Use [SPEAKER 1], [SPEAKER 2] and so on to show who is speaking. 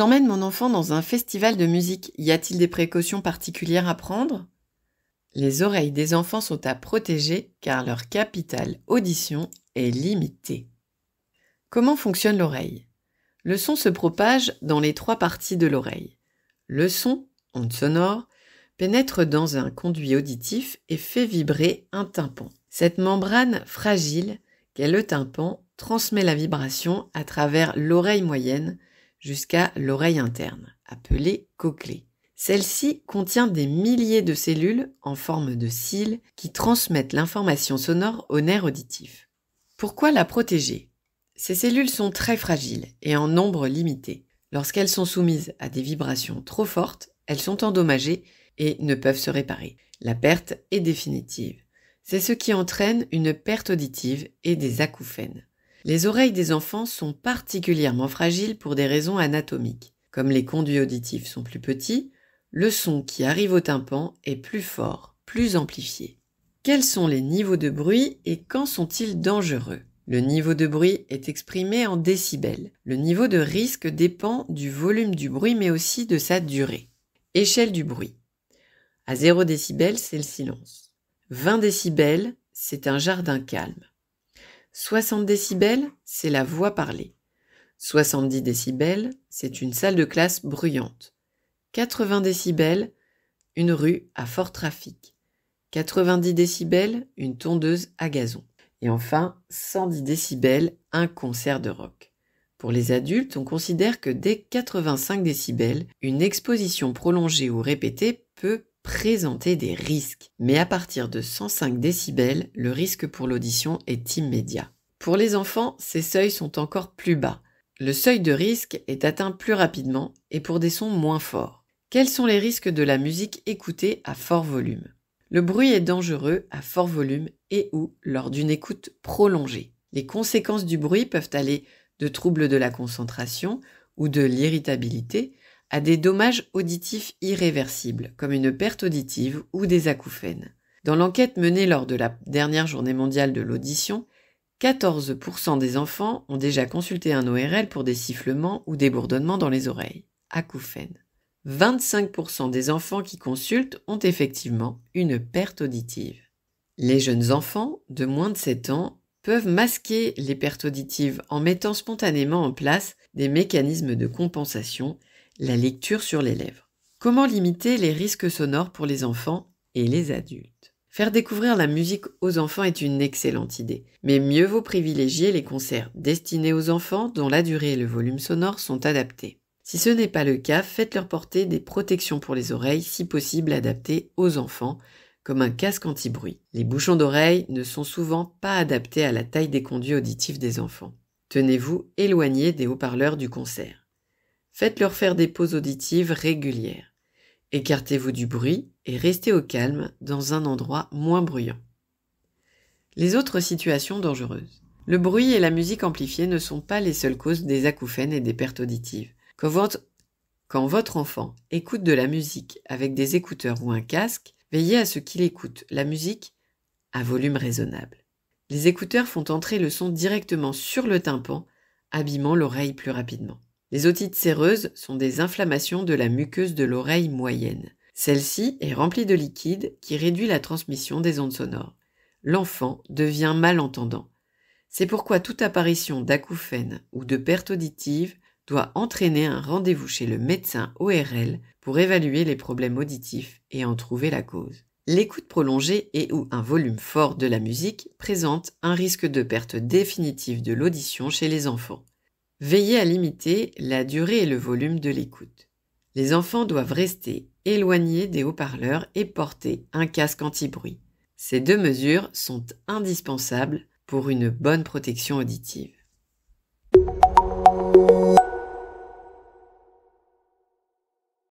[SPEAKER 1] J'emmène mon enfant dans un festival de musique. Y a-t-il des précautions particulières à prendre Les oreilles des enfants sont à protéger car leur capital audition est limité. Comment fonctionne l'oreille Le son se propage dans les trois parties de l'oreille. Le son, onde sonore, pénètre dans un conduit auditif et fait vibrer un tympan. Cette membrane fragile qu'est le tympan transmet la vibration à travers l'oreille moyenne jusqu'à l'oreille interne, appelée cochlée. Celle-ci contient des milliers de cellules en forme de cils qui transmettent l'information sonore au nerf auditif. Pourquoi la protéger Ces cellules sont très fragiles et en nombre limité. Lorsqu'elles sont soumises à des vibrations trop fortes, elles sont endommagées et ne peuvent se réparer. La perte est définitive. C'est ce qui entraîne une perte auditive et des acouphènes. Les oreilles des enfants sont particulièrement fragiles pour des raisons anatomiques. Comme les conduits auditifs sont plus petits, le son qui arrive au tympan est plus fort, plus amplifié. Quels sont les niveaux de bruit et quand sont-ils dangereux Le niveau de bruit est exprimé en décibels. Le niveau de risque dépend du volume du bruit mais aussi de sa durée. Échelle du bruit. À 0 décibels, c'est le silence. 20 décibels, c'est un jardin calme. 60 décibels, c'est la voix parlée. 70 décibels, c'est une salle de classe bruyante. 80 décibels, une rue à fort trafic. 90 décibels, une tondeuse à gazon. Et enfin, 110 décibels, un concert de rock. Pour les adultes, on considère que dès 85 décibels, une exposition prolongée ou répétée peut présenter des risques. Mais à partir de 105 décibels, le risque pour l'audition est immédiat. Pour les enfants, ces seuils sont encore plus bas. Le seuil de risque est atteint plus rapidement et pour des sons moins forts. Quels sont les risques de la musique écoutée à fort volume Le bruit est dangereux à fort volume et ou lors d'une écoute prolongée. Les conséquences du bruit peuvent aller de troubles de la concentration ou de l'irritabilité à des dommages auditifs irréversibles, comme une perte auditive ou des acouphènes. Dans l'enquête menée lors de la dernière journée mondiale de l'audition, 14% des enfants ont déjà consulté un ORL pour des sifflements ou des bourdonnements dans les oreilles, acouphènes. 25% des enfants qui consultent ont effectivement une perte auditive. Les jeunes enfants de moins de 7 ans peuvent masquer les pertes auditives en mettant spontanément en place des mécanismes de compensation la lecture sur les lèvres. Comment limiter les risques sonores pour les enfants et les adultes Faire découvrir la musique aux enfants est une excellente idée, mais mieux vaut privilégier les concerts destinés aux enfants dont la durée et le volume sonore sont adaptés. Si ce n'est pas le cas, faites-leur porter des protections pour les oreilles, si possible adaptées aux enfants, comme un casque anti-bruit. Les bouchons d'oreilles ne sont souvent pas adaptés à la taille des conduits auditifs des enfants. Tenez-vous éloigné des haut-parleurs du concert. Faites-leur faire des pauses auditives régulières. Écartez-vous du bruit et restez au calme dans un endroit moins bruyant. Les autres situations dangereuses. Le bruit et la musique amplifiée ne sont pas les seules causes des acouphènes et des pertes auditives. Quand votre, quand votre enfant écoute de la musique avec des écouteurs ou un casque, veillez à ce qu'il écoute la musique à volume raisonnable. Les écouteurs font entrer le son directement sur le tympan, abîmant l'oreille plus rapidement. Les otites séreuses sont des inflammations de la muqueuse de l'oreille moyenne. Celle-ci est remplie de liquide qui réduit la transmission des ondes sonores. L'enfant devient malentendant. C'est pourquoi toute apparition d'acouphènes ou de perte auditive doit entraîner un rendez-vous chez le médecin ORL pour évaluer les problèmes auditifs et en trouver la cause. L'écoute prolongée et ou un volume fort de la musique présente un risque de perte définitive de l'audition chez les enfants. Veillez à limiter la durée et le volume de l'écoute. Les enfants doivent rester éloignés des haut-parleurs et porter un casque anti-bruit. Ces deux mesures sont indispensables pour une bonne protection auditive.